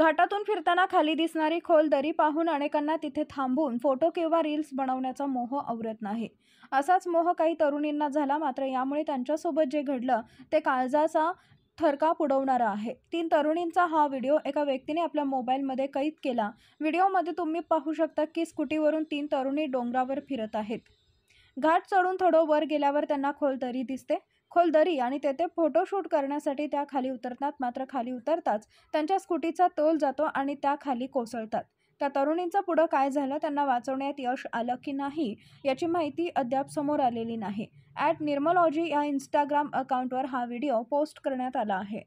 घाटातून फिरताना खाली दिसणारी खोल दरी पाहून अनेकांना तिथे थांबून फोटो किंवा रील्स बनवण्याचा मोह आवरत नाही असाच मोह काही तरुणींना झाला मात्र यामुळे त्यांच्यासोबत जे घडलं ते काळजाचा थरकाप उडवणारा आहे तीन तरुणींचा हा व्हिडिओ एका व्यक्तीने आपल्या मोबाईलमध्ये कैद केला व्हिडिओमध्ये तुम्ही पाहू शकता की स्कूटीवरून तीन तरुणी डोंगरावर फिरत आहेत घाट चढून थोडं वर गेल्यावर त्यांना खोल दरी दिसते खोल दरी आणि तेथे फोटोशूट करण्यासाठी त्या खाली उतरतात मात्र खाली उतरताच त्यांच्या स्कूटीचा तोल जातो आणि त्या खाली कोसळतात त्या तरुणींचं पुढं काय झालं त्यांना वाचवण्यात यश आलं की नाही याची माहिती अद्याप समोर आलेली नाही ॲट निर्मलॉजी या इंस्टाग्राम अकाउंटवर हा व्हिडिओ पोस्ट करण्यात आला आहे